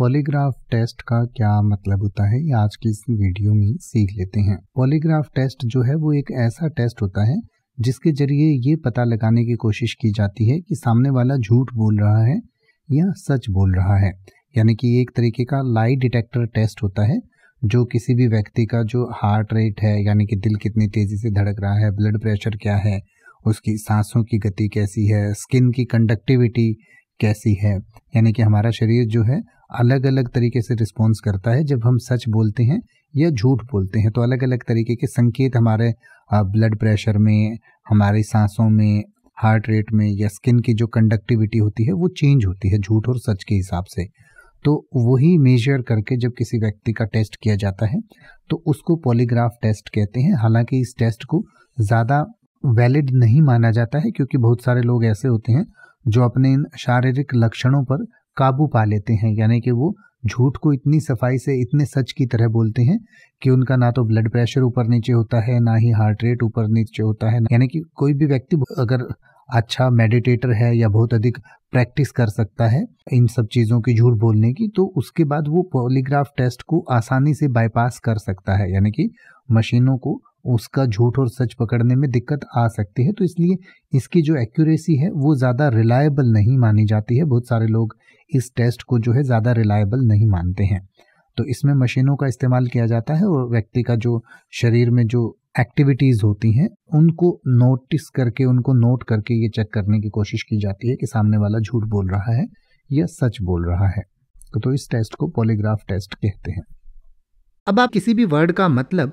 polygraph test का क्या मतलब होता है ये आज की इस वीडियो में सीख लेते हैं पॉलीग्राफ टेस्ट जो है वो एक ऐसा टेस्ट होता है जिसके जरिए ये पता लगाने की कोशिश की जाती है कि सामने वाला झूठ बोल रहा है या सच बोल रहा है यानी कि एक तरीके का लाई डिटेक्टर टेस्ट होता है जो किसी भी व्यक्ति का जो हार्ट रेट है यानी कि दिल कितनी तेज़ी से धड़क रहा है ब्लड प्रेशर क्या है उसकी सांसों की गति कैसी है स्किन की कंडक्टिविटी कैसी है यानी कि हमारा शरीर जो है अलग अलग तरीके से रिस्पॉन्स करता है जब हम सच बोलते हैं या झूठ बोलते हैं तो अलग अलग तरीके के संकेत हमारे ब्लड प्रेशर में हमारी सांसों में हार्ट रेट में या स्किन की जो कंडक्टिविटी होती है वो चेंज होती है झूठ और सच के हिसाब से तो वही मेजर करके जब किसी व्यक्ति का टेस्ट किया जाता है तो उसको पॉलीग्राफ टेस्ट कहते हैं हालांकि इस टेस्ट को ज़्यादा वैलिड नहीं माना जाता है क्योंकि बहुत सारे लोग ऐसे होते हैं जो अपने इन शारीरिक लक्षणों पर काबू पा लेते हैं यानी कि वो झूठ को इतनी सफाई से इतने सच की तरह बोलते हैं कि उनका ना तो ब्लड प्रेशर ऊपर नीचे होता है ना ही हार्ट रेट ऊपर नीचे होता है यानी कि कोई भी व्यक्ति अगर अच्छा मेडिटेटर है या बहुत अधिक प्रैक्टिस कर सकता है इन सब चीज़ों की झूठ बोलने की तो उसके बाद वो पॉलीग्राफ टेस्ट को आसानी से बाईपास कर सकता है यानी कि मशीनों को उसका झूठ और सच पकड़ने में दिक्कत आ सकती है तो इसलिए इसकी जो एक्यूरेसी है वो ज़्यादा रिलायबल नहीं मानी जाती है बहुत सारे लोग इस टेस्ट को जो है ज़्यादा रिलायबल नहीं मानते हैं तो इसमें मशीनों का इस्तेमाल किया जाता है और व्यक्ति का जो शरीर में जो एक्टिविटीज़ होती हैं उनको नोटिस करके उनको नोट करके ये चेक करने की कोशिश की जाती है कि सामने वाला झूठ बोल रहा है या सच बोल रहा है तो, तो इस टेस्ट को पॉलीग्राफ टेस्ट कहते हैं अब आप किसी भी वर्ड का मतलब